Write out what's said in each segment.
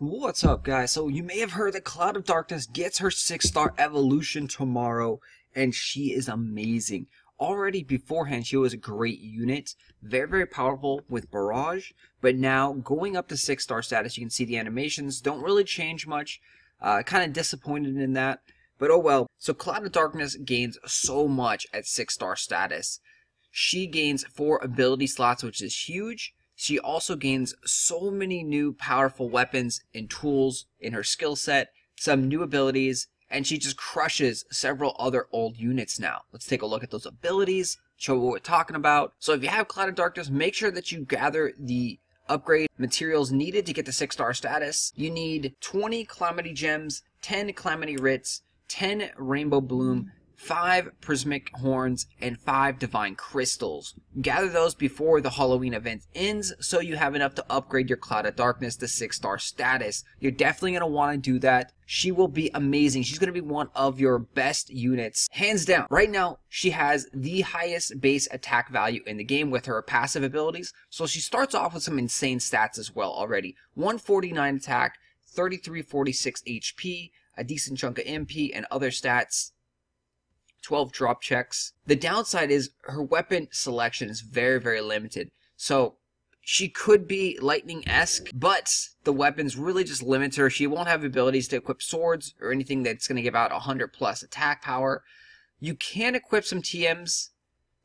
What's up, guys? So, you may have heard that Cloud of Darkness gets her six star evolution tomorrow, and she is amazing. Already beforehand, she was a great unit, very, very powerful with Barrage, but now going up to six star status, you can see the animations don't really change much. Uh, kind of disappointed in that, but oh well. So, Cloud of Darkness gains so much at six star status. She gains four ability slots, which is huge she also gains so many new powerful weapons and tools in her skill set, some new abilities, and she just crushes several other old units now. Let's take a look at those abilities, show what we're talking about. So if you have Cloud of Darkness, make sure that you gather the upgrade materials needed to get the 6-star status. You need 20 Calamity Gems, 10 Calamity Writs, 10 Rainbow Bloom, five prismatic horns, and five divine crystals. Gather those before the Halloween event ends so you have enough to upgrade your Cloud of Darkness to six star status. You're definitely going to want to do that. She will be amazing. She's going to be one of your best units, hands down. Right now, she has the highest base attack value in the game with her passive abilities, so she starts off with some insane stats as well already. 149 attack, 3346 HP, a decent chunk of MP, and other stats 12 drop checks. The downside is her weapon selection is very, very limited. So she could be lightning-esque, but the weapons really just limit her. She won't have abilities to equip swords or anything that's going to give out 100 plus attack power. You can equip some TMs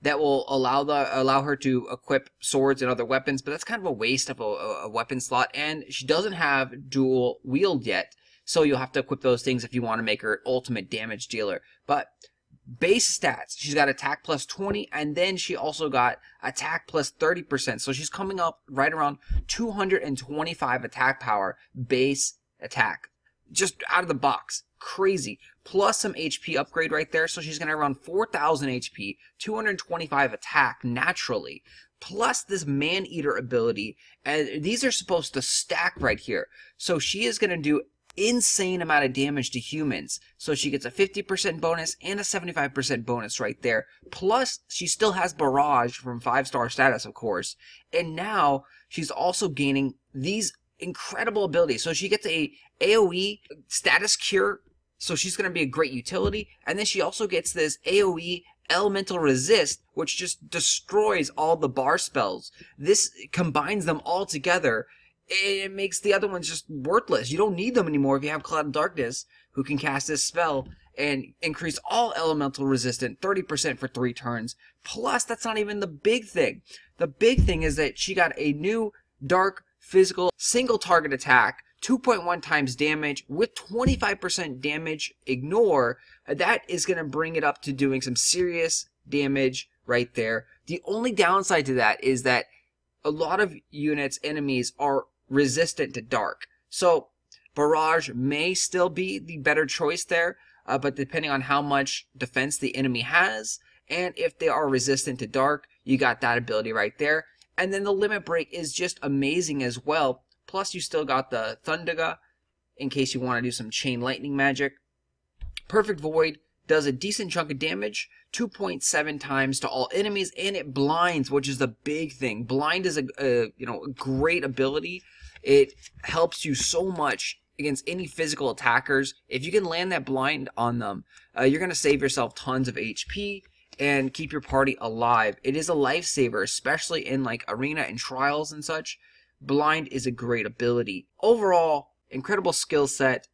that will allow the allow her to equip swords and other weapons, but that's kind of a waste of a, a weapon slot. And she doesn't have dual wield yet, so you'll have to equip those things if you want to make her ultimate damage dealer. But base stats, she's got attack plus 20, and then she also got attack 30%. So she's coming up right around 225 attack power base attack. Just out of the box. Crazy. Plus some HP upgrade right there. So she's going to around 4,000 HP, 225 attack naturally. Plus this man eater ability. And these are supposed to stack right here. So she is going to do insane amount of damage to humans. So she gets a 50% bonus and a 75% bonus right there. Plus, she still has Barrage from 5 star status, of course. And now, she's also gaining these incredible abilities. So she gets a AoE status cure. So she's going to be a great utility. And then she also gets this AoE elemental resist, which just destroys all the bar spells. This combines them all together it makes the other ones just worthless. You don't need them anymore if you have Cloud of Darkness, who can cast this spell and increase all elemental resistance 30% for three turns. Plus, that's not even the big thing. The big thing is that she got a new dark physical single target attack, 2.1 times damage with 25% damage ignore. That is going to bring it up to doing some serious damage right there. The only downside to that is that a lot of units, enemies, are resistant to dark. So barrage may still be the better choice there, uh, but depending on how much defense the enemy has, and if they are resistant to dark, you got that ability right there. And then the limit break is just amazing as well. Plus, you still got the Thundaga in case you want to do some chain lightning magic. Perfect Void does a decent chunk of damage, 2.7 times to all enemies, and it blinds, which is the big thing. Blind is a, a you know a great ability. It helps you so much against any physical attackers. If you can land that blind on them, uh, you're going to save yourself tons of HP and keep your party alive. It is a lifesaver, especially in like arena and trials and such. Blind is a great ability. Overall, incredible skill set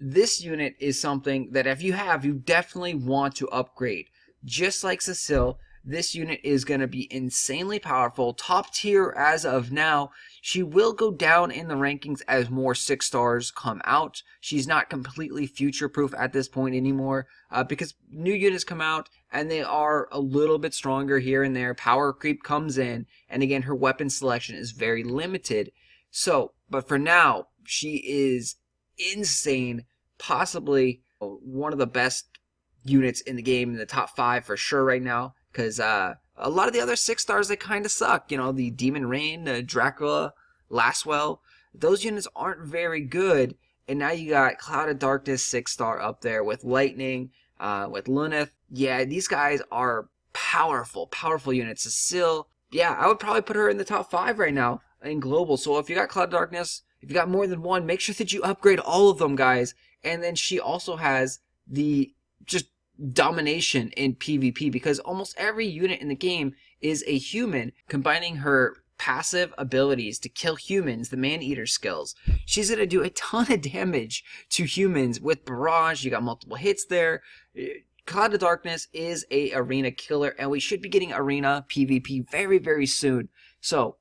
this unit is something that if you have, you definitely want to upgrade. Just like Cecile, this unit is going to be insanely powerful, top tier as of now. She will go down in the rankings as more six stars come out. She's not completely future proof at this point anymore uh, because new units come out and they are a little bit stronger here and there. Power creep comes in, and again, her weapon selection is very limited. So, but for now, she is insane, possibly one of the best units in the game, in the top five for sure right now. Because uh, a lot of the other six stars they kind of suck. You know, the Demon Rain, uh, Dracula, Laswell, those units aren't very good. And now you got Cloud of Darkness six star up there with Lightning, uh, with Luneth. Yeah, these guys are powerful, powerful units. Cecile, yeah, I would probably put her in the top five right now in global. So if you got Cloud of Darkness, if you got more than one, make sure that you upgrade all of them, guys. And then she also has the just domination in PvP because almost every unit in the game is a human combining her passive abilities to kill humans, the man eater skills. She's going to do a ton of damage to humans with barrage. You got multiple hits there. God of Darkness is a arena killer and we should be getting arena PvP very very soon. So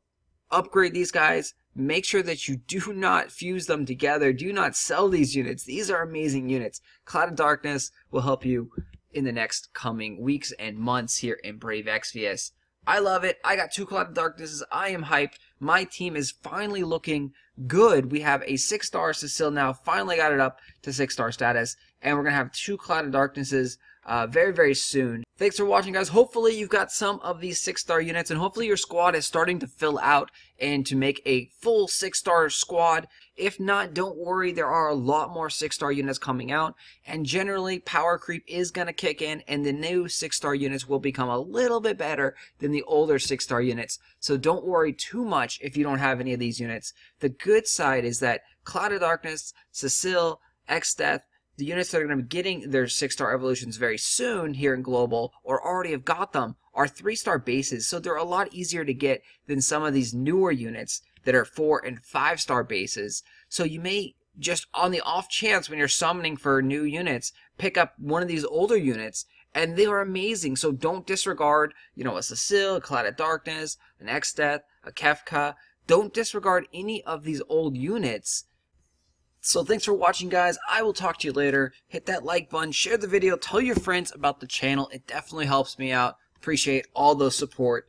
upgrade these guys Make sure that you do not fuse them together. Do not sell these units. These are amazing units. Cloud of Darkness will help you in the next coming weeks and months here in Brave XVS. I love it. I got two Cloud of Darknesses. I am hyped. My team is finally looking good. We have a six star Cecile now. Finally got it up to six star status. And we're going to have two Cloud of Darknesses uh, very, very soon. Thanks for watching, guys. Hopefully you've got some of these six-star units, and hopefully your squad is starting to fill out and to make a full six-star squad. If not, don't worry. There are a lot more six-star units coming out, and generally power creep is going to kick in, and the new six-star units will become a little bit better than the older six-star units. So don't worry too much if you don't have any of these units. The good side is that Cloud of Darkness, Cecile, X-Death, the units that are going to be getting their six-star evolutions very soon here in Global or already have got them are three-star bases, so they're a lot easier to get than some of these newer units that are four and five-star bases. So you may just on the off chance when you're summoning for new units, pick up one of these older units and they are amazing. So don't disregard, you know, a Cecile, a Cloud of Darkness, an Exdeath, a Kefka. Don't disregard any of these old units so thanks for watching, guys. I will talk to you later. Hit that like button, share the video, tell your friends about the channel. It definitely helps me out. Appreciate all the support.